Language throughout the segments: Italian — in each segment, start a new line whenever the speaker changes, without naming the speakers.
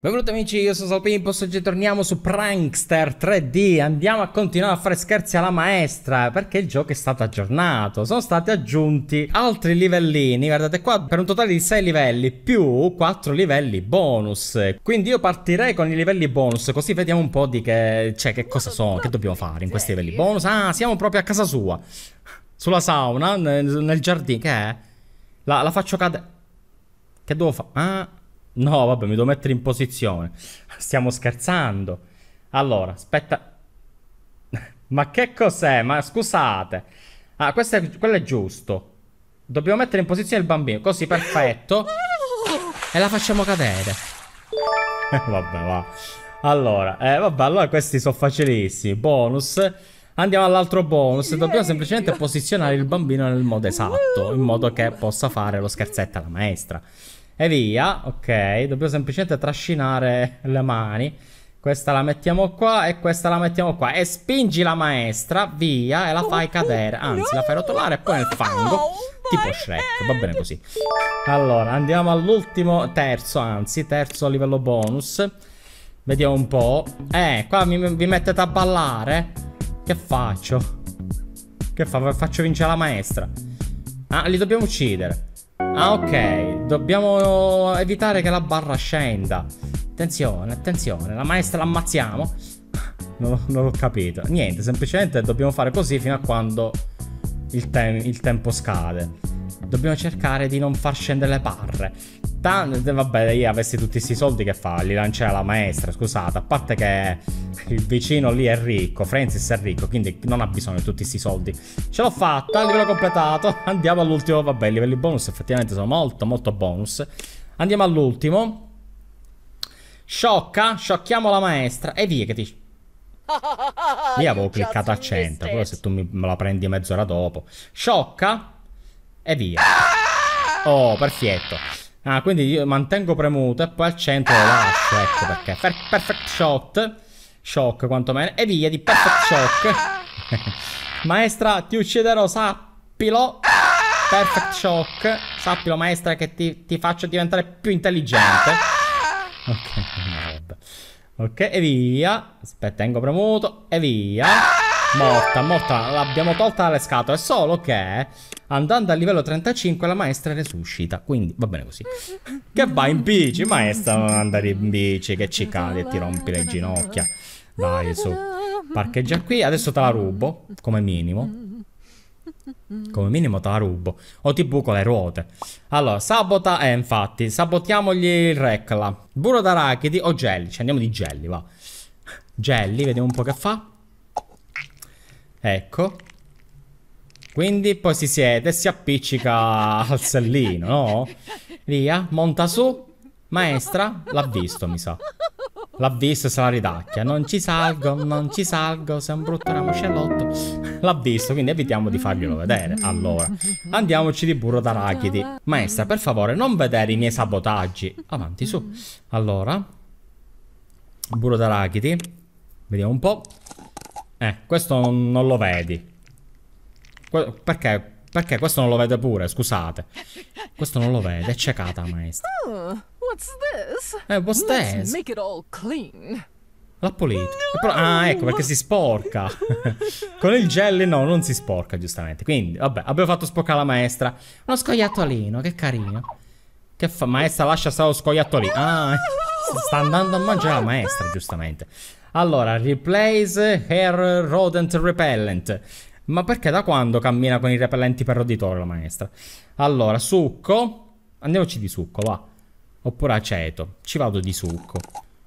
Benvenuti amici, io sono Salpimpos, oggi torniamo su Prankster 3D Andiamo a continuare a fare scherzi alla maestra Perché il gioco è stato aggiornato Sono stati aggiunti altri livellini Guardate qua, per un totale di 6 livelli Più 4 livelli bonus Quindi io partirei con i livelli bonus Così vediamo un po' di che... Cioè, che cosa sono, che dobbiamo fare in questi livelli bonus Ah, siamo proprio a casa sua Sulla sauna, nel, nel giardino Che è? La, la faccio cadere Che devo fare? Ah... No, vabbè, mi devo mettere in posizione. Stiamo scherzando. Allora, aspetta. Ma che cos'è? Ma scusate. Ah, questo è, quello è giusto. Dobbiamo mettere in posizione il bambino. Così, perfetto. E la facciamo cadere. Eh, vabbè, va. Allora, eh, vabbè, allora questi sono facilissimi. Bonus. Andiamo all'altro bonus. Dobbiamo semplicemente posizionare il bambino nel modo esatto. In modo che possa fare lo scherzetto alla maestra e via. Ok, dobbiamo semplicemente trascinare le mani. Questa la mettiamo qua e questa la mettiamo qua. E spingi la maestra, via, e la fai oh, cadere. Oh, anzi, la fai rotolare e poi nel oh, fango. Tipo Shrek, eh. va bene così. Allora, andiamo all'ultimo, terzo, anzi, terzo livello bonus. Vediamo un po'. Eh, qua mi, vi mettete a ballare? Che faccio? Che fa? Faccio vincere la maestra. Ah, li dobbiamo uccidere. Ah, ok. Dobbiamo evitare che la barra scenda. Attenzione, attenzione. La maestra l'ammazziamo. Non, non ho capito. Niente, semplicemente dobbiamo fare così fino a quando il, te il tempo scade. Dobbiamo cercare di non far scendere le barre. Tanto, eh, vabbè, io avessi tutti questi soldi che fa? Li lancia la maestra, scusate. A parte che il vicino lì è ricco, Francis è ricco, quindi non ha bisogno di tutti questi soldi. Ce l'ho fatta, livello completato. Andiamo all'ultimo, vabbè, i livelli bonus effettivamente sono molto, molto bonus. Andiamo all'ultimo. Sciocca, sciocchiamo la maestra e via che ti... Io avevo cliccato a 100, però se tu me la prendi mezz'ora dopo. Sciocca e via. Ah! Oh, perfetto. Ah, quindi io mantengo premuto e poi al centro lo lascio, ecco perché. Per perfect shot, shock quantomeno, e via di perfect shock. maestra, ti ucciderò, sappilo. Perfect shock, sappilo maestra che ti, ti faccio diventare più intelligente. Ok, no, vabbè. Ok, e via. Aspetta, tengo premuto, e via. Morta, morta, l'abbiamo tolta dalle scatole, solo che andando a livello 35 la maestra resuscita, quindi va bene così. Che vai in bici, maestra, non andare in bici, che ci cadi e ti rompi le ginocchia. Vai su, parcheggia qui, adesso te la rubo, come minimo. Come minimo te la rubo. O ti buco le ruote. Allora, sabota... Eh, infatti, sabotiamogli il recla. Burro d'arachidi o gelli. Ci andiamo di gelli, va. Gelli, vediamo un po' che fa. Ecco. Quindi poi si siede e si appiccica al sellino, no? Via, monta su. Maestra, l'ha visto, mi sa. L'ha visto e se la ridacchia. Non ci salgo, non ci salgo, sei un brutto ramoscellotto. L'ha visto, quindi evitiamo di farglielo vedere. Allora, andiamoci di burro d'arachidi. Maestra, per favore, non vedere i miei sabotaggi. Avanti, su. Allora, burro d'arachidi. Vediamo un po'. Eh, questo non, lo vedi. Que perché? Perché questo non lo vede pure, scusate. Questo non lo vede, è ciecata, maestra. Oh, what's this? Eh, what's Let's this? make it all clean. L'ha pulito. No. ah, ecco perché si sporca. Con il gel no, non si sporca, giustamente. Quindi, vabbè, abbiamo fatto sporcare la maestra. Uno scoiattolino, che carino. Che fa? Maestra, lascia stare lo scoiattolino. Ah. Sta andando a mangiare la maestra, giustamente. Allora, replace hair rodent repellent. Ma perché da quando cammina con i repellenti per roditore la maestra? Allora, succo. Andiamoci di succo, va. Oppure aceto. Ci vado di succo,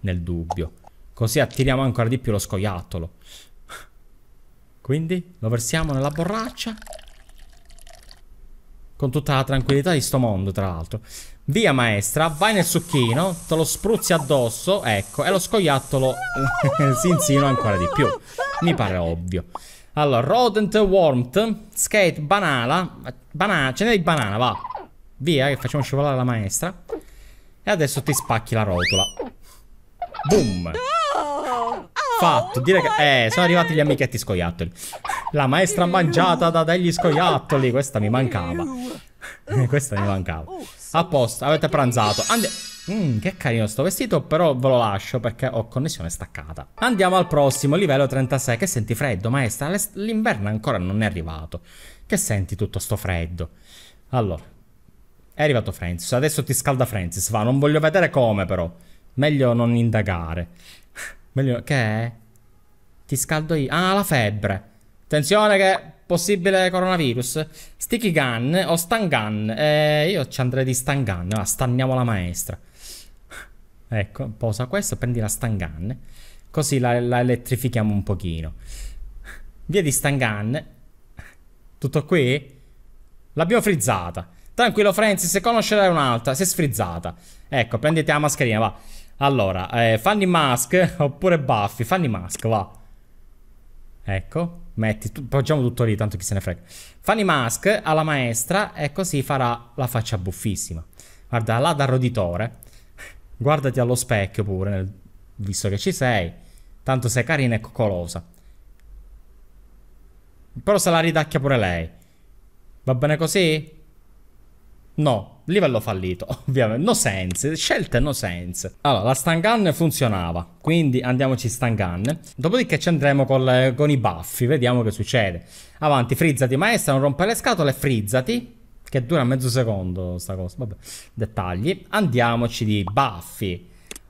nel dubbio. Così attiriamo ancora di più lo scoiattolo. Quindi lo versiamo nella borraccia con tutta la tranquillità di sto mondo, tra l'altro. Via, maestra, vai nel succhino, te lo spruzzi addosso, ecco, e lo scoiattolo si insinua ancora di più. Mi pare ovvio. Allora, rodent warmth, skate banana, banana, ce n'è di banana, va. Via, che facciamo scivolare la maestra. E adesso ti spacchi la rotola. Boom. Fatto, direi che... Eh, sono arrivati gli amichetti scoiattoli. La maestra mangiata da degli scoiattoli. Questa mi mancava. Questa mi mancava. A posto, avete pranzato. Andiamo. Mm, che carino sto vestito, però ve lo lascio perché ho connessione staccata. Andiamo al prossimo, livello 36. Che senti freddo, maestra? L'inverno ancora non è arrivato. Che senti tutto sto freddo? Allora, è arrivato Francis. Adesso ti scalda Francis, va. Non voglio vedere come, però. Meglio non indagare. Meglio... Che è? Ti scaldo io. Ah, la febbre. Attenzione che possibile coronavirus. Sticky gun o stun gun. Eh, io ci andrei di stun gun. Ah, stanniamo la maestra. Ecco, posa questo, prendi la stun gun. Così la, la elettrifichiamo un pochino. Via di stun gun. Tutto qui? L'abbiamo frizzata. Tranquillo Francis, se conoscerai un'altra, si è sfrizzata. Ecco, prendete la mascherina, va. Allora, eh, Fanny Mask oppure Buffy, Fanny Mask, va. Ecco, metti, tu, poggiamo tutto lì, tanto chi se ne frega. Fanny Mask alla maestra e così farà la faccia buffissima. Guarda, là da roditore. Guardati allo specchio pure, nel, visto che ci sei. Tanto sei carina e coccolosa. Però se la ridacchia pure lei. Va bene così? No, livello fallito, ovviamente. No sense, scelte no sense. Allora, la stun gun funzionava, quindi andiamoci stun gun. Dopodiché ci andremo col, con i baffi, vediamo che succede. Avanti, frizzati maestra, non rompere le scatole, frizzati. Che dura mezzo secondo sta cosa, vabbè. Dettagli. Andiamoci di baffi.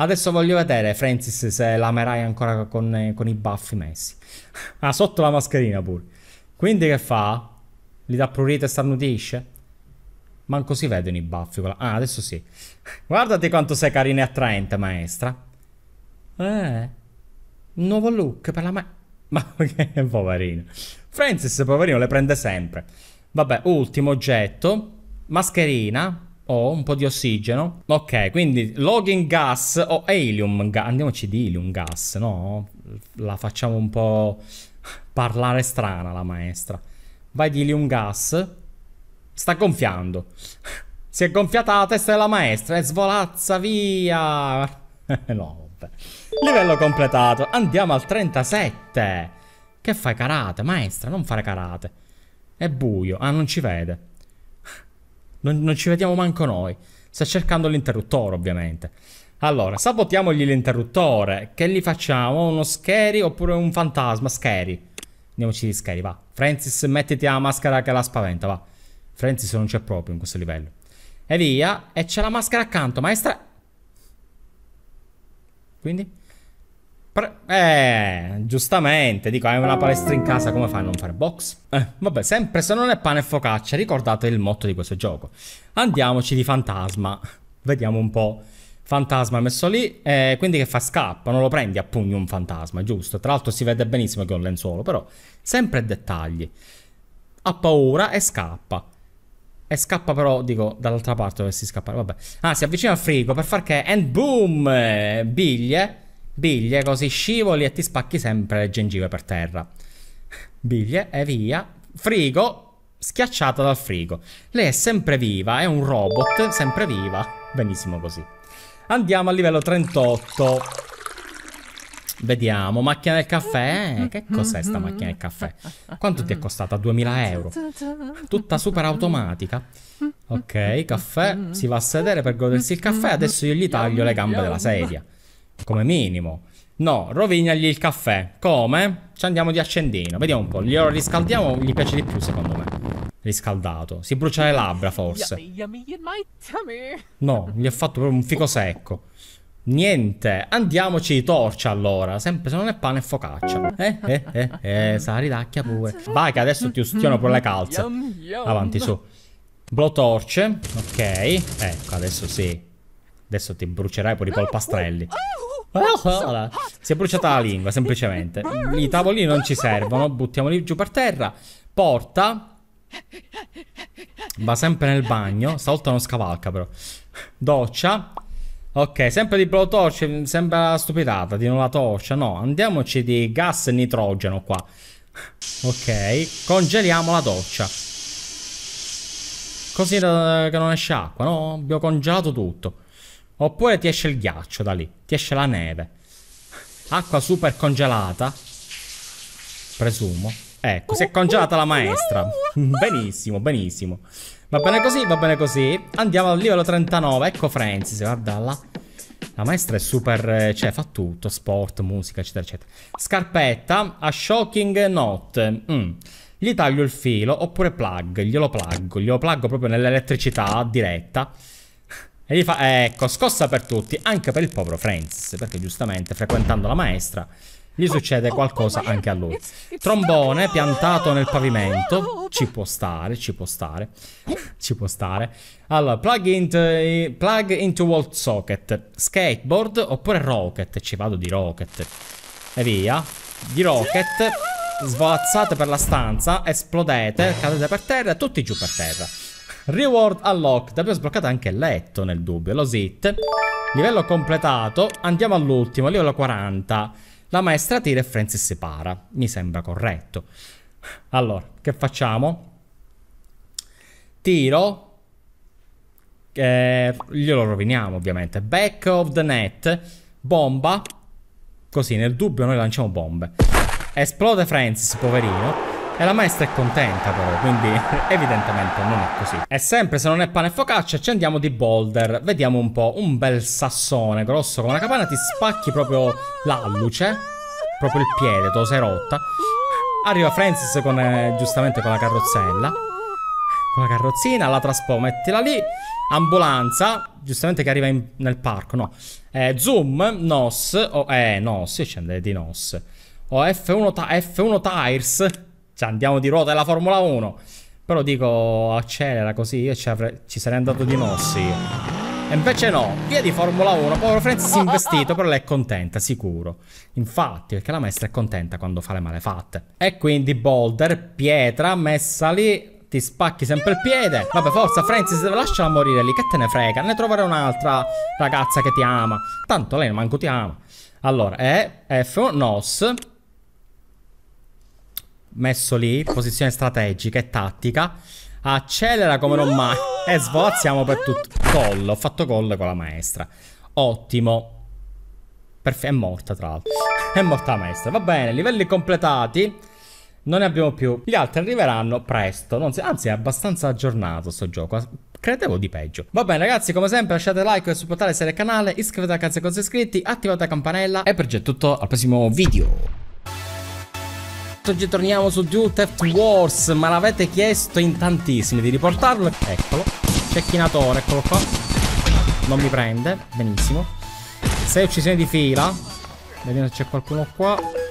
Adesso voglio vedere, Francis, se l'amerai ancora con, con i baffi messi. ah, sotto la mascherina pure. Quindi che fa? Li dà prurite e starnutisce? Manco si vedono i baffi. Quella... Ah, adesso sì. Guardati quanto sei carina e attraente, maestra. Eh. Nuovo look per la ma... Ma che okay, poverino. Francis, poverino, le prende sempre. Vabbè, ultimo oggetto. Mascherina. Oh, un po' di ossigeno. Ok, quindi logging gas o oh, helium gas. Andiamoci di helium gas, no? La facciamo un po' parlare strana la maestra. Vai di helium gas. Sta gonfiando. Si è gonfiata la testa della maestra e svolazza via. no, vabbè. Livello completato. Andiamo al 37. Che fai karate? Maestra, non fare karate. È buio. Ah, non ci vede. Non, non ci vediamo manco noi. Sta cercando l'interruttore, ovviamente. Allora, sabotiamogli l'interruttore. Che gli facciamo? Uno scary oppure un fantasma? Scary. Andiamoci di scary, va. Francis, mettiti la maschera che la spaventa, va. Francis non c'è proprio in questo livello. E via. E c'è la maschera accanto, maestra. Quindi? Eh, giustamente, dico, hai una palestra in casa, come fai a non fare box? Eh, vabbè, sempre se non è pane e focaccia, ricordate il motto di questo gioco. Andiamoci di fantasma. Vediamo un po'. Fantasma messo lì, eh, quindi che fa scappa, non lo prendi a pugno un fantasma, giusto? Tra l'altro si vede benissimo che è un lenzuolo, però sempre dettagli. Ha paura e scappa. E scappa però, dico, dall'altra parte dovessi scappare, vabbè. Ah, si avvicina al frigo per far che... And boom! Biglie. Biglie, così scivoli e ti spacchi sempre le gengive per terra. Biglie, e via. Frigo, schiacciata dal frigo. Lei è sempre viva, è un robot, sempre viva. Benissimo così. Andiamo al livello 38. Vediamo, macchina del caffè? Mm-hmm. Che cos'è sta macchina del caffè? Quanto ti è costata? 2000 euro. Tutta super automatica. Ok, caffè, si va a sedere per godersi il caffè, adesso io gli taglio le gambe della sedia. Come minimo. No, rovinagli il caffè. Come? Ci andiamo di accendino. Vediamo un po', glielo riscaldiamo, gli piace di più secondo me riscaldato. Si brucia le labbra, forse. No, gli ha fatto proprio un fico secco. Niente, andiamoci di torcia allora. Sempre se non è pane e focaccia. Eh, eh, eh, eh, sa ridacchia pure. Vai che adesso ti ustiono pure le calze. Avanti, su. Blotorce, ok. Ecco, adesso sì. Adesso ti brucerai pure i polpastrelli. Eh, allora, si è bruciata la lingua, semplicemente. I tavolini non ci servono, buttiamoli giù per terra. Porta. Va sempre nel bagno. Stavolta non scavalca, però. Doccia. Ok, sempre di blowtorch, mm, sembra stupidata, di una torcia. No, andiamoci di gas e nitrogeno qua. Ok, congeliamo la doccia. Così eh, che non esce acqua, no? Abbiamo congelato tutto. Oppure ti esce il ghiaccio da lì, ti esce la neve. Acqua super congelata. Presumo. Ecco, si è congelata la maestra. benissimo, benissimo. Va bene così, va bene così. Andiamo al livello 39. Ecco Francis, là. La maestra è super, eh, cioè fa tutto, sport, musica, eccetera, eccetera. Scarpetta, a shocking note. Mm. Gli taglio il filo, oppure plug, glielo plug. glielo plug proprio nell'elettricità diretta. E gli fa, ecco, scossa per tutti, anche per il povero Francis, perché giustamente frequentando la maestra gli succede qualcosa anche a lui. Trombone piantato nel pavimento, ci può stare, ci può stare, ci può stare. Allora, plug into, plug into wall socket, skateboard oppure rocket, ci vado di rocket. E via, di rocket, svolazzate per la stanza, esplodete, cadete per terra, tutti giù per terra. Reward unlocked, abbiamo sbloccato anche il letto nel dubbio, lo zit. Livello completato, andiamo all'ultimo, livello 40. La maestra tira e Francis si para. Mi sembra corretto. Allora, che facciamo? Tiro. Eh, glielo roviniamo ovviamente. Back of the net. Bomba. Così, nel dubbio noi lanciamo bombe. Esplode Francis, poverino. E la maestra è contenta però, quindi evidentemente non è così. E sempre se non è pane e focaccia, accendiamo di boulder. Vediamo un po', un bel sassone grosso come una capanna, ti spacchi proprio l'alluce, proprio il piede, te lo sei rotta. Arriva Francis con, eh, giustamente con la carrozzella. Con la carrozzina, la traspo, mettila lì. Ambulanza, giustamente che arriva in, nel parco, no. Eh, zoom, NOS, oh, eh, NOS, scende di NOS. O oh, F1, F1 Tires cioè, andiamo di ruota della Formula 1. Però dico, accelera così, io ci, avrei, ci sarei andato di mossi. E invece no, via di Formula 1. Povero Francis è investito, però lei è contenta, sicuro. Infatti, perché la maestra è contenta quando fa le malefatte. E quindi Boulder, pietra, messa lì, ti spacchi sempre il piede. Vabbè, forza, Francis, lasciala morire lì. Che te ne frega? Ne troverai un'altra ragazza che ti ama. Tanto lei manco ti ama. Allora, E, F, NOS messo lì, posizione strategica e tattica. Accelera come non mai. E svolazziamo per tutto. Collo, ho fatto collo con la maestra. Ottimo. Perf- è morta tra l'altro. È morta la maestra. Va bene, livelli completati. Non ne abbiamo più. Gli altri arriveranno presto. Si... anzi, è abbastanza aggiornato sto gioco. Credevo di peggio. Va bene, ragazzi, come sempre, lasciate like e supportate se il canale. Iscrivetevi al canale se non siete iscritti. Attivate la campanella. E per già tutto, al prossimo video oggi torniamo su Dual Theft Wars Ma l'avete chiesto in tantissimi di riportarlo Eccolo Cecchinatore, eccolo qua Non mi prende, benissimo Sei uccisioni di fila Vediamo se c'è qualcuno qua